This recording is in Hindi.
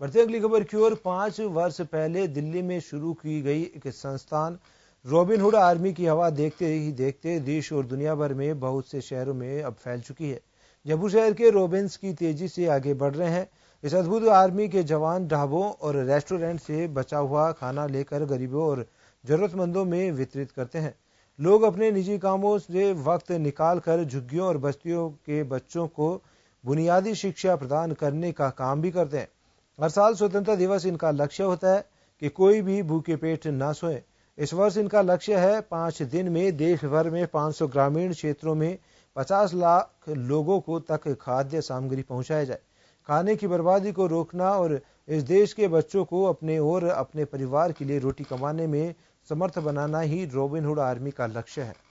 बढ़ते अगली खबर की ओर पांच वर्ष पहले दिल्ली में शुरू की गई एक संस्थान रॉबिनहुड आर्मी की हवा देखते ही देखते देश और दुनिया भर में बहुत से शहरों में अब फैल चुकी है जयपुर शहर के रोबिन्स की तेजी से आगे बढ़ रहे हैं इस अद्भुत आर्मी के जवान ढाबों और रेस्टोरेंट से बचा हुआ खाना लेकर गरीबों और जरूरतमंदों में वितरित करते हैं लोग अपने निजी कामों से वक्त निकाल कर झुग्गियों और बस्तियों के बच्चों को बुनियादी शिक्षा प्रदान करने का काम भी करते हैं हर साल स्वतंत्रता दिवस इनका लक्ष्य होता है कि कोई भी भूखे पेट ना सोए इस वर्ष इनका लक्ष्य है पांच दिन में देश भर में 500 ग्रामीण क्षेत्रों में 50 लाख लोगों को तक खाद्य सामग्री पहुंचाया जाए खाने की बर्बादी को रोकना और इस देश के बच्चों को अपने और अपने परिवार के लिए रोटी कमाने में समर्थ बनाना ही रॉबिनहुड आर्मी का लक्ष्य है